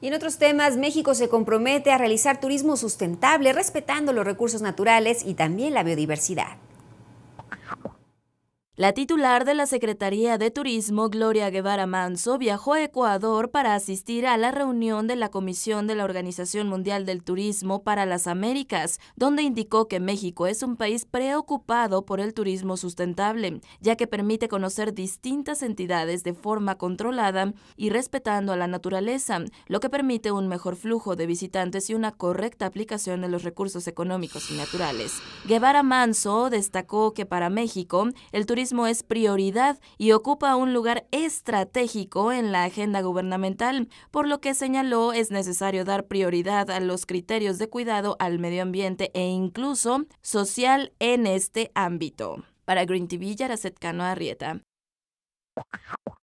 Y en otros temas, México se compromete a realizar turismo sustentable respetando los recursos naturales y también la biodiversidad. La titular de la Secretaría de Turismo, Gloria Guevara Manso, viajó a Ecuador para asistir a la reunión de la Comisión de la Organización Mundial del Turismo para las Américas, donde indicó que México es un país preocupado por el turismo sustentable, ya que permite conocer distintas entidades de forma controlada y respetando a la naturaleza, lo que permite un mejor flujo de visitantes y una correcta aplicación de los recursos económicos y naturales. Guevara Manso destacó que para México el turismo es prioridad y ocupa un lugar estratégico en la agenda gubernamental, por lo que señaló es necesario dar prioridad a los criterios de cuidado al medio ambiente e incluso social en este ámbito. Para Green TV, Yaracet Arrieta.